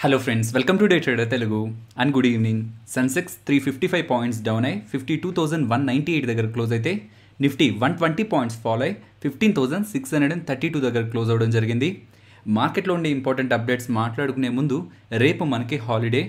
hello friends welcome to day trader Telugu and good evening Sensex three fifty five points down అయ్యి fifty two thousand one ninety eight దగ్గర close అయితే Nifty one twenty points fall అయ్యి fifteen thousand six hundred and thirty two దగ్గర close అవ్వడం జరిగింది మార్కెట్లో ఉండే important updates మాట్లాడుకునే ముందు రేపు మనకి హాలిడే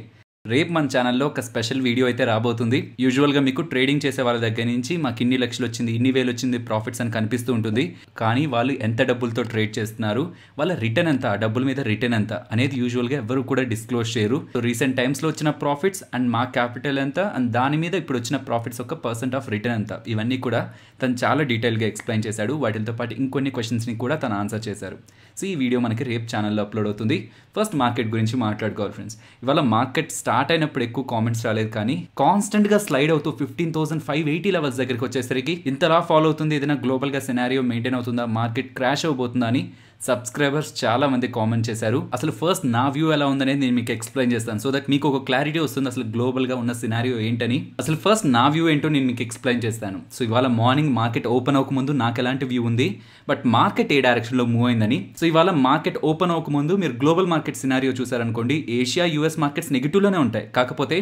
రేపు మన ఛానల్లో ఒక స్పెషల్ వీడియో అయితే రాబోతుంది యూజువల్గా మీకు ట్రేడింగ్ చేసే వాళ్ళ దగ్గర నుంచి మాకు ఇన్ని లక్షలు వచ్చింది ఇన్ని వేలు వచ్చింది ప్రాఫిట్స్ అని కనిపిస్తూ ఉంటుంది కానీ వాళ్ళు ఎంత డబ్బులతో ట్రేడ్ చేస్తున్నారు వాళ్ళ రిటర్న్ ఎంత ఆ డబ్బుల మీద రిటర్న్ ఎంత అనేది యూజువల్గా ఎవరు కూడా డిస్క్లోజ్ చేయరు సో రీసెంట్ టైమ్స్లో వచ్చిన ప్రాఫిట్స్ అండ్ మా క్యాపిటల్ ఎంత అండ్ దాని మీద ఇప్పుడు వచ్చిన ప్రాఫిట్స్ ఒక పర్సెంట్ ఆఫ్ రిటర్న్ ఎంత ఇవన్నీ కూడా తను చాలా డీటెయిల్గా ఎక్స్ప్లెయిన్ చేశాడు వాటితో పాటు ఇంకొన్ని క్వశ్చన్స్ని కూడా తను ఆన్సర్ చేశారు సో ఈ వీడియో మనకి రేపు ఛానల్లో అప్లోడ్ అవుతుంది ఫస్ట్ మార్కెట్ గురించి మాట్లాడుకోవాలి ఫ్రెండ్స్ ఇవాళ మార్కెట్ స్టార్ట్ స్టార్ట్ అయినప్పుడు ఎక్కువ కామెంట్స్ రాలేదు కానీ కాన్స్టెంట్ గా స్లైడ్ అవుతూ fifteen thousand five eighty levels దగ్గరికి వచ్చేసరికి ఇంతలా ఫాలో అవుతుంది ఏదైనా గ్లోబల్ గా సినారియో మెయింటైన్ అవుతుందా మార్కెట్ క్రాష్ అవబోతుందా అని సబ్స్క్రైబర్స్ చాలా మంది కామెంట్ చేశారు అసలు ఫస్ట్ నా వ్యూ ఎలా ఉందనేది నేను మీకు ఎక్స్ప్లెయిన్ చేస్తాను సో దట్ మీకు ఒక క్లారిటీ వస్తుంది అసలు గ్లోబల్గా ఉన్న సినారియో ఏంటని అసలు ఫస్ట్ నా వ్యూ ఏంటో నేను మీకు ఎక్స్ప్లెయిన్ చేస్తాను సో ఇవాళ మార్నింగ్ మార్కెట్ ఓపెన్ అవ్వక ముందు నాకు ఎలాంటి వ్యూ ఉంది బట్ మార్కెట్ ఏ డైరెక్షన్ లో మూవ్ అయిందని సో ఇవాళ మార్కెట్ ఓపెన్ అవ్వక ముందు మీరు గ్లోబల్ మార్కెట్ సినారియో చూసారనుకోండి ఏషియా యూఎస్ మార్కెట్స్ నెగిటివ్ లోనే ఉంటాయి కాకపోతే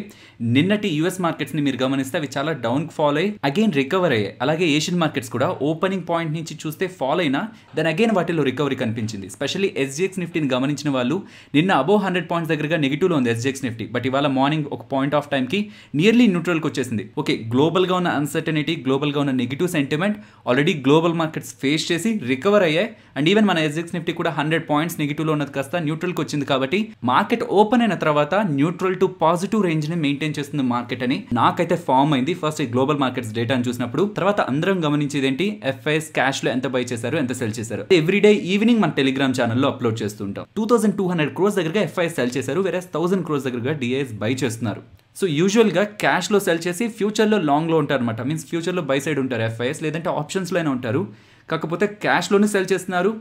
నిన్నటి యూఎస్ ని మీరు గమనిస్తే అవి చాలా డౌన్ ఫాల్ అయ్యి అగైన్ రికవర్ అయ్యాయి అలాగే ఏషియన్ మార్కెట్స్ కూడా ఓపెనింగ్ పాయింట్ నుంచి చూస్తే ఫాల్ అయినా దెన్ అగైన్ వాటిలో రికవరీ కనిపించింది స్పెషల్లీ ఎస్జిఎక్స్ నిఫ్టీని గమనించిన వాళ్ళు నిన్న అబోవ్ హండ్రెడ్ పాయింట్స్ దగ్గరగా నెగిటివ్లో ఉంది ఎస్జిఎక్స్ నిఫ్టీ బట్ ఇవాళ మార్నింగ్ ఒక పాయింట్ ఆఫ్ టైంకి నియర్లీ న్యూట్రల్కి వచ్చేసింది ఓకే గ్లోబల్గా ఉన్న అన్సర్టనిటీ గ్లోబల్గా ఉన్న negative sentiment already global markets face చేసి రికవర్ అయ్యాయి అండ్ ఈవెన్ మన ఎస్జిఎక్స్ నిఫ్టీ కూడా హండ్రెడ్ పాయింట్స్ నెగిటివ్లో ఉన్నది కాస్త న్యూట్రల్కి వచ్చింది కాబట్టి మార్కెట్ ఓపెన్ అయిన తర్వాత న్యూట్రల్ టు పాజిటివ్ రేంజ్ని మెయింటైన్ చేస్తుంది మార్కెట్ అని నాకైతే ఫామ్ అయింది ఫస్ట్ గ్లోబల్ మార్కెట్స్ డేటాను చూసినప్పుడు తర్వాత అందరం గమనించేది ఏంటి ఎఫ్ఐఎస్ క్యాష్లో ఎంత బై చేశారు ఎంత సెల్ చేశారు ఎవ్రీడే ఈవినింగ్ మార్నింగ్ మన టెలిగ్రామ్ ఛానల్లో అప్లోడ్ చేస్తుంటాం two thousand two hundred crores దగ్గరగా ఎఫ్ఐఎస్ సెల్ చేశారు వేరే థౌసండ్ క్రోస్ దగ్గరగా డిఐఎస్ బై చేస్తున్నారు సో యూజువల్గా క్యాష్లో సెల్ చేసి ఫ్యూచర్లో లాంగ్లో ఉంటారు అనమాట మీన్స్ ఫ్యూచర్లో బై సైడ్ ఉంటారు ఎఫ్ఐఎస్ లేదంటే ఆప్షన్స్లో అయినా ఉంటారు కాకపోతే క్యాష్లోనే సెల్ చేస్తున్నారు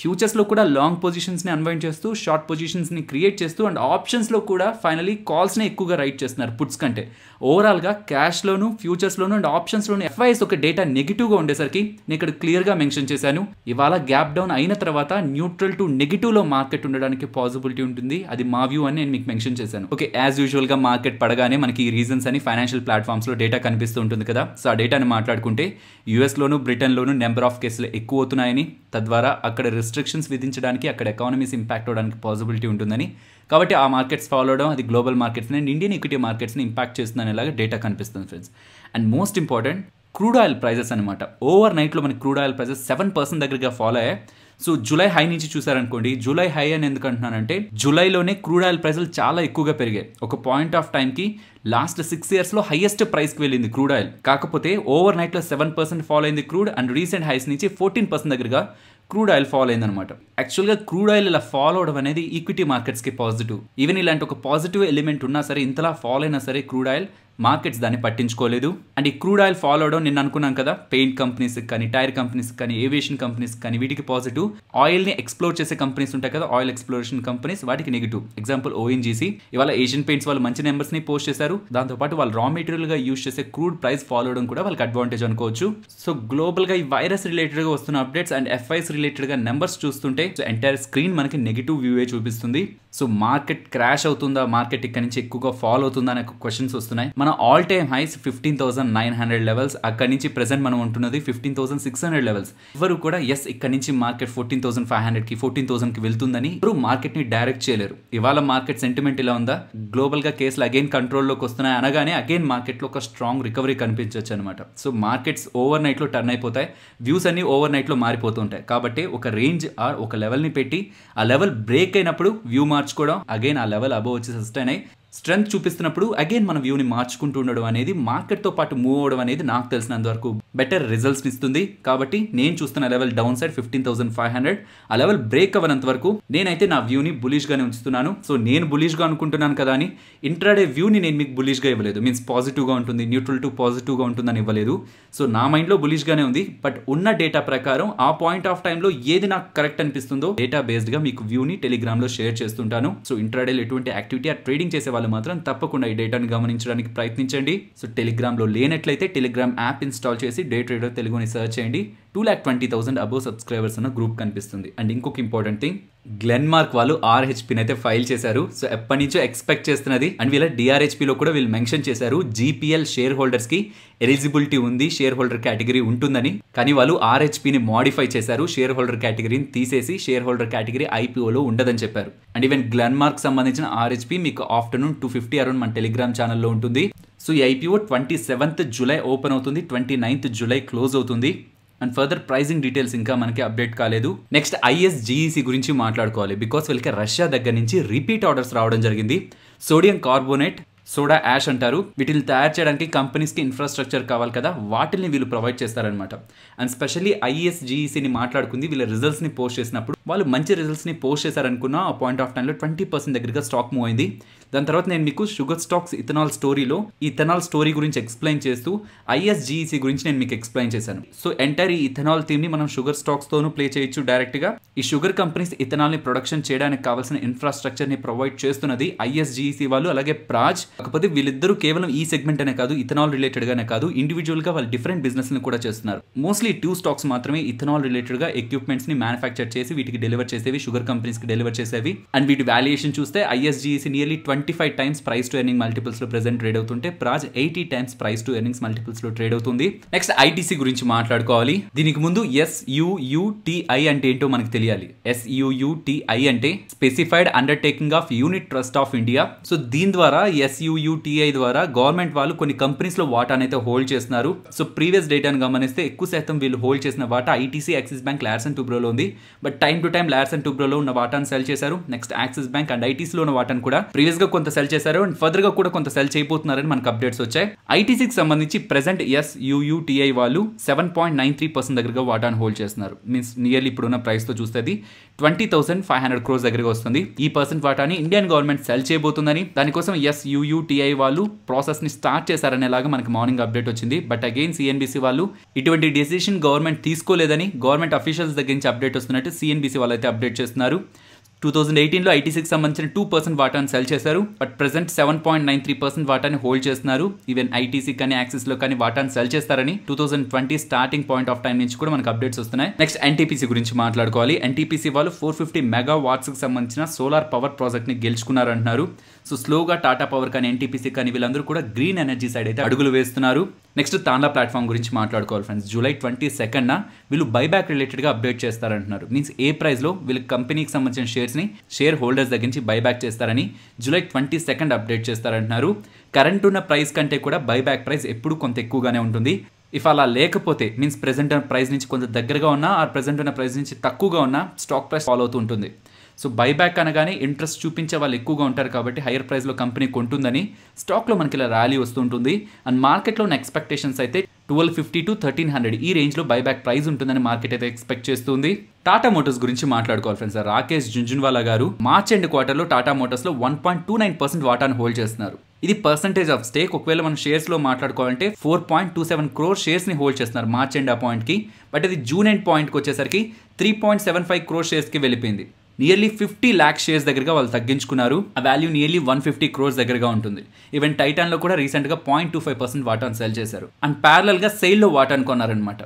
ఫ్యూచర్స్లో కూడా లాంగ్ పొజిషన్స్ని అన్వైన్ చేస్తూ షార్ట్ పొజిషన్స్ని క్రియేట్ చేస్తూ అండ్ ఆప్షన్స్లో కూడా ఫైనలీ కాల్స్ని ఎక్కువగా రైట్ చేస్తున్నారు పుట్స్ కంటే ఓవరాల్గా క్యాష్లోను ఫ్యూచర్స్లోను అండ్ ఆప్షన్స్లోను ఎఫ్ఐఎస్ ఒక డేటా నెగిటివ్గా ఉండేసరికి నేను ఇక్కడ క్లియర్గా మెన్షన్ చేశాను ఇవాళ గ్యాప్ డౌన్ అయిన తర్వాత న్యూట్రల్ టు నెగిటివ్లో మార్కెట్ ఉండడానికి పాసిబిలిటీ ఉంటుంది అది మా వ్యూ అని నేను మీకు మెన్షన్ చేశాను ఓకే యాజ్ యూజువల్గా మార్కెట్ పడగానే మనకి ఈ రీజన్స్ అని ఫైనాన్షియల్ ప్లాట్ఫామ్స్లో డేటా కనిపిస్తూ ఉంటుంది కదా సో ఆ డేటాని మాట్లాడుకుంటే యూఎస్లోను బ్రిటన్లోను నెంబర్ ఆఫ్ కేసులు ఎక్కువ అవుతున్నాయని తద్వారా అక్కడ రెస్ట్రిక్షన్స్ విధించడానికి అక్కడ ఎకానమీస్ ఇంపాక్ట్ అవడానికి పాసిబిలిటీ ఉంటుందని కాబట్టి ఆ మార్కెట్స్ ఫాలో అవడం అది గ్లోబల్ మార్కెట్స్ని అండ్ ఇండియన్ ఈక్విటీ మార్కెట్స్ని ఇంపాక్ట్ చేస్తుందని ఇలాగ డేటా కనిపిస్తుంది friends and most important crude oil prices అనమాట ఓవర్ నైట్లో మన crude oil prices seven percent దగ్గరగా ఫాలో అయ్యాయి సో జూలై హై నుంచి చూసారనుకోండి జూలై హై అని ఎందుకు అంటున్నానంటే జూలైలోనే క్రూడ్ ఆయిల్ ప్రైజులు చాలా ఎక్కువగా పెరిగాయి ఒక పాయింట్ ఆఫ్ టైంకి లాస్ట్ సిక్స్ ఇయర్స్లో హైయెస్ట్ ప్రైస్కి వెళ్ళింది క్రూడ్ ఆయిల్ కాకపోతే ఓవర్ నైట్లో సెవెన్ పర్సెంట్ ఫాలో అయింది క్రూడ్ అండ్ రీసెంట్ హైస్ నుంచి ఫోర్టీన్ పర్సెంట్ దగ్గరగా క్రూడ్ ఆయిల్ ఫాల్ అయిందనమాట యాక్చువల్గా క్రూడ్ ఆయిల్ ఇలా ఫాలో అవడం అనేది ఈక్విటీ మార్కెట్స్కి పాజిటివ్ ఈవెన్ ఇలాంటి ఒక పాజిటివ్ ఎలిమెంట్ ఉన్నా సరే ఇంతలా ఫాల్ అయినా సరే క్రూడ్ ఆయిల్ మార్కెట్స్ దాన్ని పట్టించుకోలేదు అండ్ ఈ క్రూడ్ ఆయిల్ ఫాలో అవడం నేను అనుకున్నాను కదా పెయింట్ కంపెనీస్ కానీ టైర్ కంపెనీస్ కానీ ఏవియేషన్ కంపెనీస్ కానీ వీటికి పాజిటివ్ ఆయిల్ని ఎక్స్ప్లోర్ చేసే కంపెనీస్ ఉంటాయి కదా ఆయిల్ ఎక్స్ప్లోరేషన్ కంపెనీస్ వాటికి నెగిటివ్ ఎగ్జాంపుల్ ఓఎన్జీసీ ఇవాళ ఏషియన్ పెయింట్స్ వాళ్ళు మంచి నెంబర్స్ని పోస్ట్ చేశారు దాంతోపాటు వాళ్ళు రా మెటీరియల్గా యూస్ చేసే క్రూడ్ ప్రైస్ ఫాలో అవడం కూడా వాళ్ళకి అడ్వాంటేజ్ అనుకోవచ్చు సో గ్లోబల్ గా ఈ వైరస్ రిలేటెడ్ గా వస్తున్న అప్డేట్స్ అండ్ ఎఫ్ఐస్ రిలేటెడ్గా నెంబర్స్ చూస్తుంటే ఎంటైర్ స్క్రీన్ మనకి నెగిటివ్ వ్యూ చూపిస్తుంది సో మార్కెట్ క్రాష్ అవుతుందా మార్కెట్ ఇక్కడ నుంచి ఎక్కువగా ఫాల్ అవుతుందా అనే క్వశ్చన్స్ వస్తున్నాయి మన all time highs fifteen thousand nine hundred levels అక్కడ నుంచి ప్రెసెంట్ మనం ఉంటున్నది fifteen thousand six hundred levels ఎవరు కూడా ఎస్ ఇక్కడ నుంచి మార్కెట్ ఫోర్టీన్ థౌసండ్ ఫైవ్ కి ఫోర్టీన్ కి వెళ్తుందని ఎవరు మార్కెట్ని డైరెక్ట్ చేయలేరు ఇవాళ మార్కెట్ సెంటిమెంట్ ఇలా ఉందా గ్లోబల్ గా కేసులు అగైన్ కంట్రోల్లోకి వస్తున్నాయి అనగానే అగైన్ మార్కెట్లో ఒక స్ట్రాంగ్ రికవరీ కనిపించవచ్చు అనమాట సో మార్కెట్స్ ఓవర్ నైట్లో టర్న్ అయిపోతాయి వ్యూస్ అన్ని ఓవర్ నైట్లో మారిపోతుంటాయి కాబట్టి ఒక రేంజ్ ఆర్ ఒక లెవెల్ని పెట్టి ఆ లెవెల్ బ్రేక్ అయినప్పుడు వ్యూ మార్కెట్ మార్చుకోవడం అగైన్ ఆ లెవెల్ అబోవ్ వచ్చి సస్టైన్ అయ్యి స్ట్రెంగ్త్ చూపిస్తున్నప్పుడు అగైన్ మన వ్యూని మార్చుకుంటూ ఉండడం అనేది మార్కెట్తో పాటు మూవ్ అవ్వడం అనేది నాకు తెలిసినంత వరకు బెటర్ రిజల్ట్స్ ఇస్తుంది కాబట్టి నేను చూస్తున్న level down side fifteen thousand five hundred ఆ లెవెల్ బ్రేక్ అవ్వనంత వరకు నేనైతే నా వ్యూని బులిష్గానే ఉంచుతున్నాను సో నేను బులిష్గా అనుకుంటున్నాను కదా అని ఇంట్రాడే వ్యూని నేను మీకు బులిష్గా ఇవ్వలేదు మీన్స్ పాజిటివ్గా ఉంటుంది న్యూట్రల్ టు పాజిటివ్గా ఉంటుందని ఇవ్వలేదు సో నా మైండ్లో బులిష్గానే ఉంది బట్ ఉన్న డేటా ప్రకారం ఆ పాయింట్ ఆఫ్ టైంలో ఏది నాకు కరెక్ట్ అనిపిస్తుందో డేటా బేస్డ్గా మీకు వ్యూని టెలిగ్రామ్లో షేర్ చేస్తుంటాను సో ఇంట్రాడేలో ఎటువంటి యాక్టివిటీ ఆ ట్రేడింగ్ చేసే వాళ్ళు మాత్రం తప్పకుండా ఈ డేటాను గమనించడానికి ప్రయత్నించండి సో టెలిగ్రామ్లో లేనట్లయితే టెలిగ్రామ్ యాప్ ఇన్స్టాల్ చేసి డే ట్రేడర్ తెలుగుని సెర్చ్ చేయండి two lakh twenty thousand above subscribers ఉన్న గ్రూప్ కనిపిస్తుంది అండ్ ఇంకొక ఇంపార్టెంట్ థింగ్ గ్లెన్మార్క్ వాళ్ళు ఆర్హెచ్పిని అయితే ఫైల్ చేశారు సో ఎప్పటి నుంచో ఎక్స్పెక్ట్ చేస్తున్నది అండ్ వీళ్ళ డిఆర్హెచ్పిలో కూడా వీళ్ళు మెన్షన్ చేశారు జీపీఎల్ షేర్ హోల్డర్స్కి ఎలిజిబిలిటీ ఉంది షేర్ హోల్డర్ కేటగిరీ ఉంటుందని కానీ వాళ్ళు ఆర్హెచ్పిని మాడిఫై చేశారు షేర్ హోల్డర్ కేటగిరీని తీసేసి షేర్ హోల్డర్ కేటగిరీ ఐపీఓలో ఉండదని చెప్పారు అండ్ ఈవెన్ గ్లెన్మార్క్ సంబంధించిన ఆర్హెచ్పి మీకు ఆఫ్టర్నూన్ టూ ఫిఫ్టీ అరౌండ్ మన టెలిగ్రామ్ ఛానల్లో ఉంటుంది సో ఈ IPO twenty seventh July open అవుతుంది ట్వంటీ నైన్త్ జూలై క్లోజ్ అవుతుంది అండ్ ఫర్దర్ ప్రైజింగ్ డీటెయిల్స్ ఇంకా మనకి అప్డేట్ కాలేదు నెక్స్ట్ జీఈసీ e గురించి మాట్లాడుకోవాలి బికాస్ వీళ్ళకి రష్యా దగ్గర నుంచి రిపీట్ ఆర్డర్స్ రావడం జరిగింది సోడియం కార్బోనేట్ సోడా యాష్ అంటారు వీటిని తయారు చేయడానికి కంపెనీస్కి ఇన్ఫ్రాస్ట్రక్చర్ కావాలి కదా వాటిని వీళ్ళు ప్రొవైడ్ చేస్తారనమాట అండ్ స్పెషల్లీ ఐఎస్ జీఈసీని మాట్లాడుకుంది వీళ్ళ రిజల్ట్స్ని పోస్ట్ చేసినప్పుడు వాళ్ళు మంచి రిజల్ట్స్ని పోస్ట్ చేశారనుకున్న ఆ పాయింట్ ఆఫ్ టైంలో ట్వంటీ పర్సెంట్ దగ్గరగా స్టాక్ మూవ్ అయింది దాని తర్వాత నేను మీకు షుగర్ స్టాక్స్ ఇథనాల్ స్టోరీలో ఇథనాల్ స్టోరీ గురించి ఎక్స్ప్లెయిన్ చేస్తూ ఐఎస్జీఈసీ e గురించి నేను మీకు ఎక్స్ప్లెయిన్ చేశాను సో ఎంటైర్ ఈ ఇథనాల్ థీమ్ని మనం షుగర్ స్టాక్స్తోనూ ప్లే చేయొచ్చు డైరెక్ట్గా ఈ షుగర్ కంపెనీస్ ఇథనాల్ని ప్రొడక్షన్ చేయడానికి కావాల్సిన ఇన్ఫ్రాస్ట్రక్చర్ని ప్రొవైడ్ చేస్తున్నది ఐఎస్జీఈసీ e వాళ్ళు అలాగే ప్రాజ్ కాకపోతే వీళ్ళిద్దరూ కేవలం ఈ సెగ్మెంట్ అనే కాదు ఇథనాల్ రిలేటెడ్గానే కాదు ఇండివిజువల్గా వాళ్ళు డిఫరెంట్ బిజినెస్ ని కూడా చేస్తున్నారు మోస్ట్లీ టూ స్టాక్స్ మాత్రమే ఇథనాల్ రిలేటెడ్గా ని మ్యానుఫ్యాక్చర్ చేసి వీటికి డెలివర్ చేసేవి షుగర్ కంపెనీస్ కి డెలివర్ చేసేవి అండ్ వీటి వాల్యుయేషన్ చూస్తే ISGEC nearly twenty twenty five times price to earning మల్టిపుల్స్లో ప్రెసెంట్ ట్రేడ్ అవుతుంటే Praj eighty times price to earnings మల్టిపుల్స్లో ట్రేడ్ అవుతుంది నెక్స్ట్ ఐటీసీ గురించి మాట్లాడుకోవాలి దీనికి ముందు ఎస్యుయుటిఐ అంటే ఏంటో మనకు తెలియాలి ఎస్యుయుటిఐ అంటే specified undertaking of unit trust of India so దీని ద్వారా ఎస్యుయుటిఐ ద్వారా గవర్నమెంట్ వాళ్ళు కొన్ని కంపెనీస్లో వాటా అయితే హోల్డ్ చేస్తున్నారు సో ప్రీవియస్ డేటాను గమనిస్తే ఎక్కువ శాతం వీళ్ళు హోల్డ్ చేసిన వాటా ITC Axis Bank Lars and టూబ్రోలో ఉంది but time to time Lars and టూబ్రోలో ఉన్న వాటాను సెల్ చేశారు నెక్స్ట్ యాక్సిస్ బ్యాంక్ అండ్ ఐటీసీలో ఉన్న వాటాను కూడా ప్రీవియస్గా కొంత సెల్ చేశారు అండ్ గా కూడా కొంత సెల్ చేయబోతున్నారని మనకు అప్డేట్స్ వచ్చాయి ఐటీసీకి సంబంధించి ప్రెసెంట్ ఎస్ యూయూటీఐ వాళ్ళు seven point nine three percent దగ్గరగా వాటాను హోల్డ్ చేస్తున్నారు మీన్స్ నియర్లీ ఇప్పుడున్న తో చూస్తే అది twenty thousand five hundred crores దగ్గరగా వస్తుంది ఈ పర్సెంట్ వాటాని ఇండియన్ గవర్నమెంట్ సెల్ చేయబోతుందని దానికోసం ఎస్ యూయూటీఐ వాళ్ళు ప్రాసెస్ ని స్టార్ట్ చేశారనేలాగా మనకి మార్నింగ్ అప్డేట్ వచ్చింది బట్ అగైన్ సిఎన్బిసి వాళ్ళు ఇటువంటి డెసిషన్ గవర్నమెంట్ తీసుకోలేదని గవర్నమెంట్ అఫీషియల్స్ దగ్గర నుంచి అప్డేట్ వస్తున్నట్టు సిఎన్బిసి వాళ్ళు అయితే అప్డేట్ చేస్తున్నారు టూ థౌజండ్ ఎయిటీన్లో ఐటీసీకి సంబంధించిన టూ పర్సెంట్ వాటాను సెల్ చేశారు but present seven point nine three percent వాటాని హోల్డ్ చేస్తున్నారు ఈవెన్ ఐటీసీ కానీ యాక్సిస్లో కానీ వాటాను సెల్ చేస్తారని two thousand twenty starting point of time నుంచి కూడా మనకు అప్డేట్స్ వస్తున్నాయి నెక్స్ట్ ఎన్టీపీసీ గురించి మాట్లాడుకోవాలి ఎన్టీపీసీ వాళ్ళు ఫోర్ ఫిఫ్టీ మెగా వాట్స్కి సంబంధించిన సోలార్ పవర్ ప్రాజెక్ట్ని గెలుచుకున్నారంటున్నారు సో స్లోగా టాటా పవర్ కానీ ఎన్టీపీసీ కానీ వీళ్ళందరూ కూడా గ్రీన్ ఎనర్జీ సైడ్ అయితే అడుగులు వేస్తున్నారు నెక్స్ట్ తాండా ప్లాట్ఫామ్ గురించి మాట్లాడుకోవాలి ఫ్రెండ్స్ జూలై ట్వంటీ సెకండ్న వీళ్ళు బైబ్యాక్ రిలేటెడ్గా అప్డేట్ చేస్తారంటున్నారు మీన్స్ ఏ ప్రైస్లో వీళ్ళు కంపెనీకి సంబంధించిన షేర్స్ని షేర్ హోల్డర్స్ దగ్గర నుంచి బైబ్యాక్ చేస్తారని జూలై ట్వంటీ సెకండ్ అప్డేట్ చేస్తారంటున్నారు కరెంట్ ఉన్న ప్రైస్ కంటే కూడా బైబ్యాక్ ప్రైస్ ఎప్పుడు కొంత ఎక్కువగానే ఉంటుంది ఇఫ్ అలా లేకపోతే మీన్స్ ప్రెజెంట్ ఉన్న ప్రైస్ నుంచి కొంత దగ్గరగా ఉన్నా ఆ ప్రెజెంట్ ఉన్న ప్రైస్ నుంచి తక్కువగా ఉన్నా స్టాక్ ప్రైస్ ఫాలో అవుతూ ఉంటుంది సో బైబ్యాక్ అనగానే ఇంట్రెస్ట్ చూపించే వాళ్ళు ఎక్కువగా ఉంటారు కాబట్టి హైయర్ ప్రైస్లో కంపెనీ కొంటుందని స్టాక్లో మనకి ఇలా ర్యాలీ వస్తుంటుంది అండ్ మార్కెట్లో ఉన్న ఎక్స్పెక్టేషన్స్ అయితే twelve fifty to thirteen hundred ఈ రేంజ్లో బైబ్యాక్ ప్రైస్ ఉంటుందని మార్కెట్ అయితే ఎక్స్పెక్ట్ చేస్తుంది టాటా మోటార్స్ గురించి మాట్లాడుకోవాలి ఫ్రెండ్స్ రాకేష్ జుంజున్వాలా గారు మార్చ్ ఎండ్ క్వార్టర్లో టాటా మోటార్స్లో one point two nine percent వాటాను హోల్డ్ చేస్తున్నారు ఇది పర్సంటేజ్ ఆఫ్ స్టేక్ ఒకవేళ మనం షేర్స్లో మాట్లాడుకోవాలంటే four point two seven crore షేర్స్ని హోల్డ్ చేస్తున్నారు మార్చ్ ఎండ్ ఆ పాయింట్కి బట్ అది జూన్ ఎండ్ పాయింట్కి వచ్చేసరికి three point seven five crore షేర్స్కి వెళ్ళిపోయింది నియర్లీ ఫిఫ్టీ ల్యాక్ షేర్స్ దగ్గరగా వాళ్ళు తగ్గించుకున్నారు ఆ value nearly one fifty crores దగ్గరగా ఉంటుంది ఈవెన్ టైటాన్లో కూడా రీసెంట్గా point two five percent వాటాన్ sell చేశారు అండ్ ప్యారలల్గా సెయిల్లో వాటాన్ కొన్నారనమాట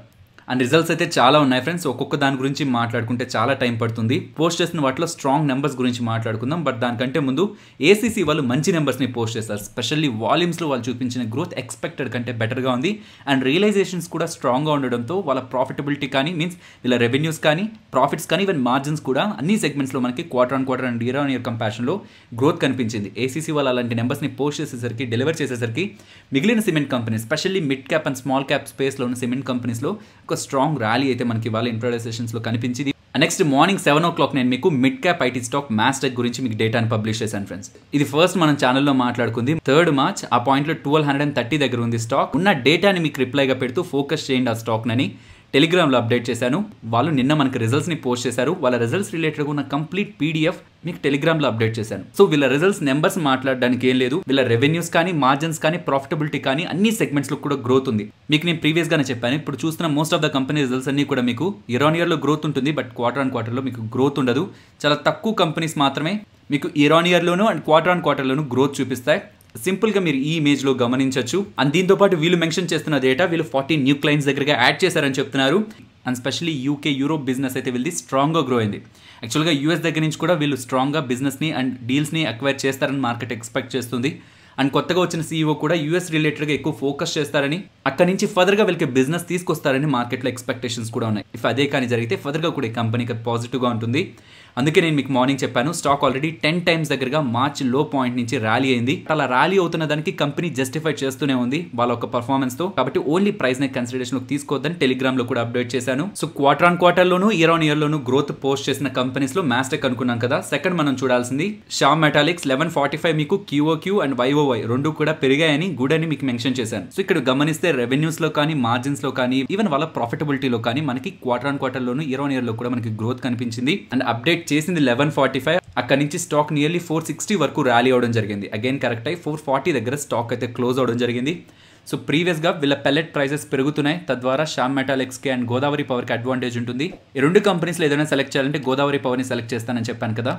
అండ్ రిజల్ట్స్ అయితే చాలా ఉన్నాయి ఫ్రెండ్స్ ఒక్కొక్క దాని గురించి మాట్లాడుకుంటే చాలా టైం పడుతుంది పోస్ట్ చేసిన వాటిలో స్ట్రాంగ్ నెంబర్స్ గురించి మాట్లాడుకుందాం బట్ దానికంటే ముందు ఏసీసీ వాళ్ళు మంచి నెంబర్స్ని పోస్ట్ చేస్తారు స్పెషల్లీ వాల్యూమ్స్లో వాళ్ళు చూపించిన గ్రోత్ ఎక్స్పెక్టెడ్ కంటే బెటర్గా ఉంది అండ్ రియలైజేషన్స్ కూడా స్ట్రాంగ్గా ఉండడంతో వాళ్ళ ప్రాఫిటబిలిటీ కానీ మీన్స్ ఇలా రెవెన్యూస్ కానీ ప్రాఫిట్స్ కానీ ఈవెన్ మార్జిన్స్ కూడా అన్ని సెగ్మెంట్స్లో మనకి quarter on quarter and year on year కంపారిషన్లో గ్రోత్ కనిపించింది ఏసీసీ వాళ్ళు అలాంటి నెంబర్స్ని పోస్ట్ చేసేసరికి డెలివర్ చేసేసరికి మిగిలిన cement companies specially mid cap and small cap స్పేస్లో ఉన్న సిమెంట్ కంపెనీస్లో ఒక స్ట్రాంగ్ ర్యాలీ అయితే మనకి ఇవాళ ఇంట్రాడే సెషన్స్లో కనిపించింది next morning seven o'clock నేను మీకు mid cap IT stock Mastek గురించి మీకు డేటాను పబ్లిష్ చేశాను ఫ్రెండ్స్ ఇది ఫస్ట్ మనం ఛానల్లో మాట్లాడుకుంది థర్డ్ మార్చ్ ఆ పాయింట్లో ట్వెల్వ్ హండ్రెడ్ అండ్ థర్టీ దగ్గర ఉంది స్టాక్ ఉన్న డేటాని మీకు రిప్లైగా పెడుతూ ఫోకస్ చేయండి ఆ స్టాక్ నని టెలిగ్రామ్లో అప్డేట్ చేశాను వాళ్ళు నిన్న మనకి రిజల్ట్స్ని పోస్ట్ చేశారు వాళ్ళ రిజల్ట్స్ రిలేటెడ్గా ఉన్న కంప్లీట్ పీడిఎఫ్ మీకు టెలిగ్రామ్లో అప్డేట్ చేశాను సో వీళ్ళ రిజల్ట్స్ నెంబర్స్ మాట్లాడడానికి ఏం లేదు వీళ్ళ రెవెన్యూస్ కానీ మార్జిన్స్ కానీ ప్రాఫిటబిలిటీ కానీ అన్ని సెగ్మెంట్స్లో కూడా గ్రోత్ ఉంది మీకు నేను ప్రీవియస్గానే చెప్పాను ఇప్పుడు చూస్తున్న most of the company results అన్ని కూడా మీకు ఇయర్ ఆన్ ఇయర్లో గ్రోత్ ఉంటుంది బట్ క్వార్టర్ ఆన్ క్వార్టర్లో మీకు గ్రోత్ ఉండదు చాలా తక్కువ కంపెనీస్ మాత్రమే మీకు ఇయర్ ఆన్ ఇయర్లోనూ అండ్ క్వార్టర్ ఆన్ క్వార్టర్లోనూ గ్రోత్ చూపిస్తాయి సింపుల్గా మీరు ఈ ఇమేజ్లో గమనించవచ్చు అండ్ దీంతోపాటు వీళ్ళు మెన్షన్ చేస్తున్న డేటా వీళ్ళు ఫార్టీ న్యూ క్లయింట్స్ దగ్గర యాడ్ చేశారని చెప్తున్నారు and specially UK Europe business అయితే వీళ్ళది స్ట్రాంగ్గా గ్రో అయింది యాక్చువల్గా యూఎస్ దగ్గర నుంచి కూడా వీళ్ళు స్ట్రాంగ్గా బిజినెస్ని అండ్ డీల్స్ని అక్వైర్ చేస్తారని మార్కెట్ ఎక్స్పెక్ట్ చేస్తుంది అండ్ కొత్తగా వచ్చిన సీఈఓ e కూడా యూఎస్ రిలేటెడ్గా ఎక్కువ ఫోకస్ చేస్తారని అక్కడ నుంచి ఫర్దర్గా వీళ్ళకి బిజినెస్ తీసుకొస్తారని మార్కెట్లో ఎక్స్పెక్టేషన్స్ కూడా ఉన్నాయి ఇఫ్ అదే కానీ జరిగితే ఫర్దర్గా కూడా ఈ కంపెనీకి పాజిటివ్గా ఉంటుంది అందుకే నేను మీకు మార్నింగ్ చెప్పాను స్టాక్ ఆల్రెడీ టెన్ టైమ్స్ దగ్గరగా మార్చ్ లో పాయింట్ నుంచి ర్యాలీ అయింది అలా ర్యాలీ అవుతున్న దానికి కంపెనీ జస్టిఫై చేస్తూనే ఉంది వాళ్ళ ఒక పర్ఫార్మెన్స్ తో కాబట్టి ఓన్లీ ప్రైస్ నే కన్సిడరేషన్ తీసుకోవద్దని టెలిగ్రామ్ లో కూడా అప్డేట్ చేశాను సో క్వార్టర్ ఆన్ క్వార్టర్ లోను ఇయర్ ఆన్ ఇయర్ లోను గ్రోత్ పోస్ట్ చేసిన కంపెనీస్ లో మాస్టెక్ అనుకున్నాం కదా సెకండ్ మనం చూడాల్సింది Shyam Metalics eleven forty five మీకు క్యూఓ క్యూ అండ్ వైఓవై రెండు కూడా పెరిగాయని గుడ్ అని మీకు మెన్షన్ చేశాను సో ఇక్కడ గమనిస్తే రెవెన్యూస్ లో కానీ మార్జిన్స్ లో కానీ ఈవెన్ వాళ్ళ ప్రాఫిటబిలిటీలో కానీ మనకి క్వార్టర్ ఆన్ క్వార్టర్ లోను ఇయర్ ఆన్ ఇయర్ లో కూడా మనకి గ్రోత్ కనిపించింది అండ్ అప్డేట్ చేసింది లెవెన్ ఫార్టీ ఫైవ్ అక్కడ నుంచి స్టాక్ నియర్లీ ఫోర్ సిక్స్టీ వరకు ర్యాలీ అవడం జరిగింది అగైన్ కరెక్ట్ అయ్యి ఫోర్ ఫార్టీ దగ్గర స్టాక్ అయితే క్లోజ్ అవడం జరిగింది సో ప్రీవియస్గా వీళ్ళ పెల్లెట్ ప్రైసెస్ పెరుగుతున్నాయి తద్వారా షామ్ మెటాలిక్స్కి అండ్ గోదావరి పవర్కి అడ్వాంటేజ్ ఉంటుంది ఈ రెండు కంపెనీస్లో ఏదైనా సెలెక్ట్ చేయాలంటే గోదావరి పవర్ని సెలెక్ట్ చేస్తానని చెప్పాను కదా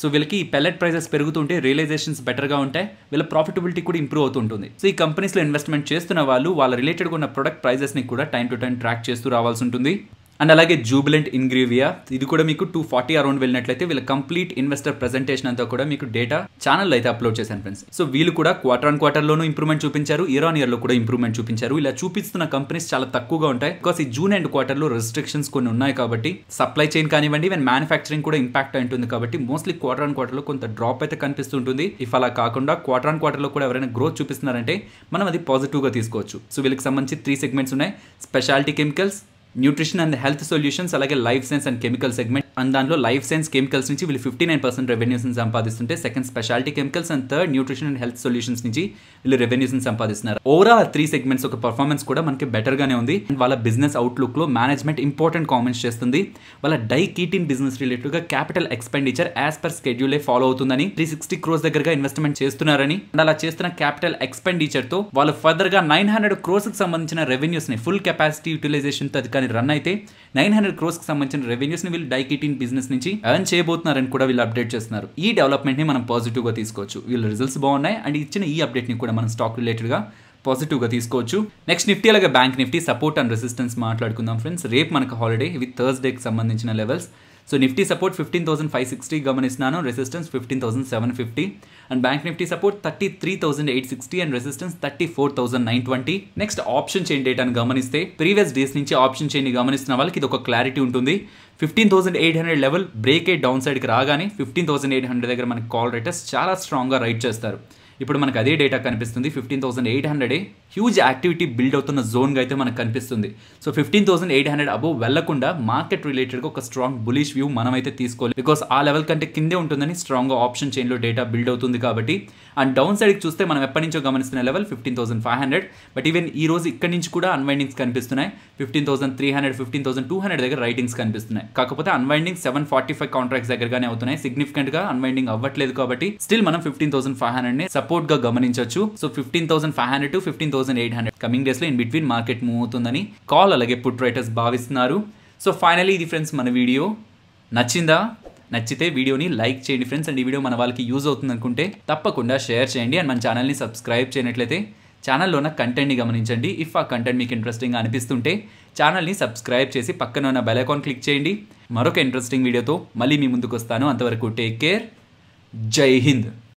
సో వీళ్ళకి ఈ పెల్లెట్ ప్రైసెస్ పెరుగుతుంటే రియలైజేషన్స్ బెటర్గా ఉంటాయి వీళ్ళ ప్రాఫిటబిలిటీ కూడా ఇంప్రూవ్ అవుతుంటుంది సో ఈ కంపెనీస్లో ఇన్వెస్ట్మెంట్ చేస్తున్న వాళ్ళు వాళ్ళ రిలేటెడ్గా ఉన్న ప్రొడక్ట్ ప్రైజెస్ని కూడా టైం టు టైం ట్రాక్ చేస్తూ రావాల్సి ఉంటుంది అండ్ అలాగే జూబిలెంట్ ఇంగ్రీవియా ఇది కూడా మీకు టూ ఫార్టీ అరౌండ్ వెళ్ళినట్లయితే వీళ్ళ కంప్లీట్ ఇన్వెస్టర్ ప్రెజెంటేషన్ అంతా కూడా మీకు డేటా ఛానల్ అయితే అప్లోడ్ చేశాను ఫ్రెండ్స్ సో వీళ్ళు కూడా క్వార్టర్ ఆన్ క్వార్టర్లోనూ ఇంప్రూవ్మెంట్ చూపించారు ఇయర్ ఆన్ లో కూడా ఇంప్రూవ్మెంట్ చూపించారు ఇలా చూపిస్తున్న కంపెనీస్ చాలా తక్కువగా ఉంటాయి బికాస్ ఈ జూన్ అండ్ క్వార్టర్లో రెస్ట్రిక్షన్స్ కొన్ని ఉన్నాయి కాబట్టి సప్లై చైన్ కానివ్వండి ఈవెన్ మ్యానుఫ్యాక్చరింగ్ కూడా ఇంపాక్ట్ ఉంటుంది కాబట్టి మోస్ట్లీ క్వార్టర్ ఆన్ క్వార్టర్లో కొంత డ్రాప్ అయితే కనిపిస్తుంటుంది ఇఫ్ అలా కాకుండా క్వార్టర్ ఆన్ క్వార్టర్లో కూడా ఎవరైనా గ్రోత్ చూపిస్తున్నారంటే మనం అది పాజిటివ్ గా తీసుకోవచ్చు సో వీళ్ళకి సంబంధించి త్రీ సెగ్మెంట్స్ ఉన్నాయి speciality chemicals nutrition and health solutions అలాగే life science and chemical segment and దాంట్లో లైఫ్ సైన్స్ కెమికల్స్ నుంచి వీళ్ళు ఫిఫ్టీ నైన్ పర్సెంట్ రెవెన్యూస్ని సంపాదిస్తుంటే second speciality chemicals and third nutrition and health solutions నుంచి వీళ్ళు రెవెన్యూస్ని సంపాదిస్తున్నారు ఓవరాల్ త్రీ సెగ్మెంట్స్ ఒక పర్ఫార్మెన్స్ కూడా మనకి బెటర్గానే ఉంది అండ్ వాళ్ళ బిజినెస్ అవుట్లుక్లో మేనేజ్మెంట్ ఇంపార్టెంట్ కామెంట్స్ చేస్తుంది వాళ్ళ డై కీటిన్ బిజినెస్ రిలేటెడ్గా capital expenditure as per schedule follow అవుతుందని త్రీ సిక్స్టీ క్రోస్ దగ్గరగా ఇన్వెస్ట్మెంట్ చేస్తున్నారని అండ్ అలా చేస్తున్న క్యాపిటల్ ఎక్స్పెండిచర్తో వాళ్ళు ఫర్దర్గా నైన్ హండ్రెడ్ క్రోస్కి సంబంధించిన రెవెన్యూస్ని ఫుల్ కెపాసిటీ యూటిలైజేషన్తో అది కానీ రన్ అయితే నైన్ హండ్రెడ్ క్రోస్కి సంబంధించిన రెవెన్యూస్ని వీళ్ళు డై ఎయిటీన్ బిజినెస్ నుంచి ఎర్న్ చేయబోతున్నారని కూడా వీళ్ళు అప్డేట్ చేస్తున్నారు ఈ డెవలప్మెంట్ ని మనం పాజిటివ్ గా తీసుకోవచ్చు వీళ్ళ రిజల్ట్స్ బాగున్నాయి అండ్ ఇచ్చిన ఈ అప్డేట్ ని కూడా మనం స్టాక్ రిలేటెడ్ పాజిటివ్ పాజిటివ్గా తీసుకోవచ్చు నెక్స్ట్ నిఫ్టీ అలాగే bank Nifty support and resistance మాట్లాడుకుందాం ఫ్రెండ్స్ రేపు మనకు హాలిడే ఇవి థర్స్డేకి సంబంధించిన levels so Nifty support fifteen thousand five sixty గమనిస్తున్నాను resistance fifteen thousand seven fifty and bank Nifty support thirty three thousand eight sixty and resistance thirty four thousand nine twenty next option chain data అని గమనిస్తే previous days నుంచి option చేయని గమనిస్తున్న వాళ్ళకి ఇది ఒక clarity ఉంటుంది fifteen thousand eight hundred level break eight down సైడ్కి రాగానే ఫిఫ్టీన్ థౌసండ్ ఎయిట్ హండ్రెడ్ దగ్గర మనకి కాల్ రేటర్స్ చాలా స్ట్రాంగ్గా రైట్ చేస్తారు ఇప్పుడు మనకు అదే డేటా కనిపిస్తుంది ఫిఫ్టీన్ థౌసండ్ ఎయిట్ హండ్రెడే హ్యూజ్ యాక్టివిటీ బిల్డ్ అవుతున్న జోన్గా అయితే మనకు కనిపిస్తుంది so fifteen thousand eight hundred above వెళ్లకుండా మార్కెట్ రిలేటెడ్గా ఒక స్ట్రాంగ్ బులిష్ వ్యూ మనం అయితే తీసుకోవాలి బికాస్ ఆ లెవెల్ కంటే కిందే ఉంటుందని స్ట్రాంగ్గా ఆప్షన్ చైన్లో డేటా బిల్డ్ అవుతుంది కాబట్టి అండ్ డౌన్ సైడ్కి చూస్తే మనం ఎప్పటి నుంచో గమనిస్తున్న level fifteen thousand five hundred but even ఈ రోజు ఇక్కడి నుంచి కూడా అన్వైండింగ్స్ కనిపిస్తున్నాయి fifteen thousand three hundred fifteen thousand two hundred దగ్గర రైటింగ్స్ కనిపిస్తున్నాయి కాకపోతే unwinding seven forty five contracts దగ్గరగానే అవుతున్నాయి సిగ్నిఫికెంట్గా అన్వైండింగ్ అవ్వట్లేదు కాబట్టి స్టిల్ మనం ఫిఫ్టీన్ థౌసండ్ ఫైవ్ హండ్రెడ్ని సపోర్ట్గా గమనించవచ్చు so fifteen thousand five hundred to fifteen thousand eight hundred coming డేస్లో ఇన్ బిట్వీన్ మార్కెట్ మూవ్ అవుతుందని కాల్ అలాగే పుట్ రైటర్స్ భావిస్తున్నారు సో ఫైనలీ ఇది ఫ్రెండ్స్ మన వీడియో నచ్చిందా నచ్చితే వీడియోని లైక్ చేయండి ఫ్రెండ్స్ అండ్ ఈ వీడియో మన వాళ్ళకి యూజ్ అవుతుంది అనుకుంటే తప్పకుండా షేర్ చేయండి అండ్ మన ఛానల్ని సబ్స్క్రైబ్ చేయనట్లయితే ఛానల్లో ఉన్న కంటెంట్ని గమనించండి ఇఫ్ ఆ కంటెంట్ మీకు ఇంట్రెస్టింగ్గా అనిపిస్తుంటే ఛానల్ని సబ్స్క్రైబ్ చేసి పక్కన ఉన్న బెల్ క్లిక్ చేయండి మరొక ఇంట్రెస్టింగ్ వీడియోతో మళ్ళీ మీ ముందుకు వస్తాను అంతవరకు టేక్ కేర్ జై హింద్